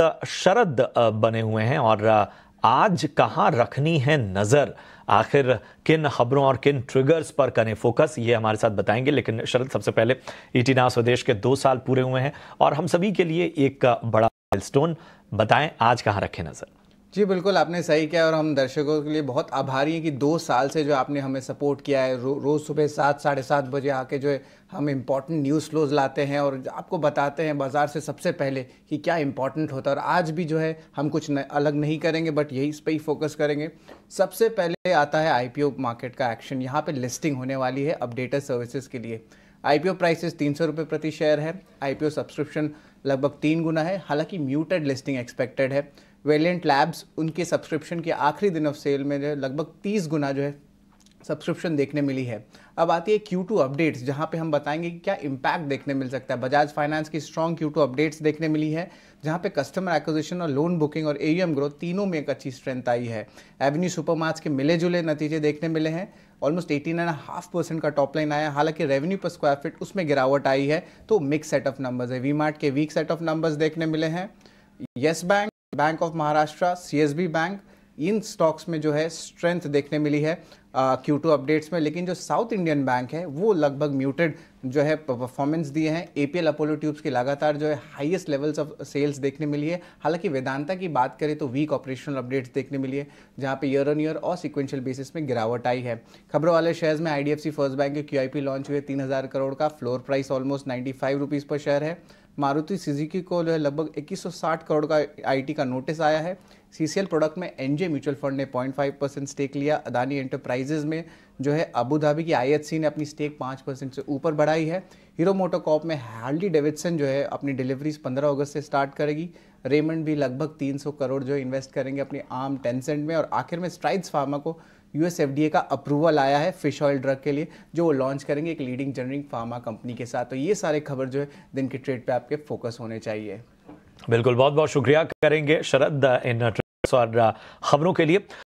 वक्त शरद बने हुए हैं और आज कहाँ रखनी है नज़र आखिर किन खबरों और किन ट्रिगर्स पर करें फोकस ये हमारे साथ बताएंगे लेकिन शरद सबसे पहले ईटीना e स्वदेश के दो साल पूरे हुए हैं और हम सभी के लिए एक बड़ा माइलस्टोन बताएं आज कहाँ रखें नज़र जी बिल्कुल आपने सही किया और हम दर्शकों के लिए बहुत आभारी हैं कि दो साल से जो आपने हमें सपोर्ट किया है रो, रोज़ सुबह सात साढ़े सात बजे आके जो है हम इम्पॉर्टेंट न्यूज़ फ्लोज लाते हैं और आपको बताते हैं बाज़ार से सबसे पहले कि क्या इम्पॉर्टेंट होता है और आज भी जो है हम कुछ न, अलग नहीं करेंगे बट यही इस पर ही फोकस करेंगे सबसे पहले आता है आई मार्केट का एक्शन यहाँ पर लिस्टिंग होने वाली है अपडेटर सर्विसेज के लिए आई पी ओ प्राइसेस तीन सौ रुपये प्रति शेयर है आई पी ओ सब्सक्रिप्शन लगभग तीन गुना है हालांकि म्यूटेड लिस्टिंग एक्सपेक्टेड है वेलियंट लैब्स उनके सब्सक्रिप्शन के आखिरी दिन ऑफ सेल में जो है लगभग तीस गुना जो है सब्सक्रिप्शन देखने मिली है अब आती है क्यू टू अपडेट्स जहाँ पे हम बताएंगे कि क्या इम्पैक्ट देखने मिल सकता है बजाज फाइनेंस की स्ट्रॉन्ग क्यू टू अपडेट्स देखने मिली है जहाँ पे कस्टमर एक्विजिशन और लोन बुकिंग और ए ग्रोथ तीनों में एक अच्छी स्ट्रेंथ आई है एवेन्यू सुपरमार्ट्स के मिले जुले नतीजे देखने मिले हैं almost eighteen and half percent का टॉप लाइन आया हालांकि रेवेन्यू पर स्क्वायर फीट उसमें गिरावट आई है तो मिक्स सेट ऑफ नंबर्स है वी के वीक सेट ऑफ नंबर्स देखने मिले हैं yes bank bank of Maharashtra CSB bank इन स्टॉक्स में जो है स्ट्रेंथ देखने मिली है क्यू टू अपडेट्स में लेकिन जो साउथ इंडियन बैंक है वो लगभग म्यूटेड जो है परफॉर्मेंस दिए हैं एपीएल अपोलो ट्यूब्स की लगातार जो है हाईएस्ट लेवल्स ऑफ सेल्स देखने मिली है हालांकि वेदांता की बात करें तो वीक ऑपरेशनल अपडेट्स देखने मिली है जहां पे ईयर ऑन ईयर और सिक्वेंशियल बेसिस में गिरावट आई है खबरों वाले शेयर्स में आई फर्स्ट बैंक के क्यू लॉन्च हुए तीन करोड़ का floor price almost ninety five per share है मारुति सिजिकी को जो है लगभग 2160 करोड़ का आईटी का नोटिस आया है सीसीएल प्रोडक्ट में एनजे म्यूचुअल फंड ने 0.5 परसेंट स्टेक लिया अदानी एंटरप्राइजेज में जो है अबू धाबी की आई ने अपनी स्टेक 5 परसेंट से ऊपर बढ़ाई है हीरो मोटोकॉप में हार्डी डेविडसन जो है अपनी डिलीवरीज 15 अगस्त से स्टार्ट करेगी रेमंड भी लगभग 300 करोड़ जो इन्वेस्ट करेंगे अपने आम टेंसेंट में और आखिर में स्ट्राइड्स फार्मा को यूएस एफडीए का अप्रूवल आया है फिश ऑयल ड्रग के लिए जो वो लॉन्च करेंगे एक लीडिंग जनरिंग फार्मा कंपनी के साथ तो ये सारे खबर जो है दिन के ट्रेड पे आपके फोकस होने चाहिए बिल्कुल बहुत बहुत शुक्रिया करेंगे शरद इन और खबरों के लिए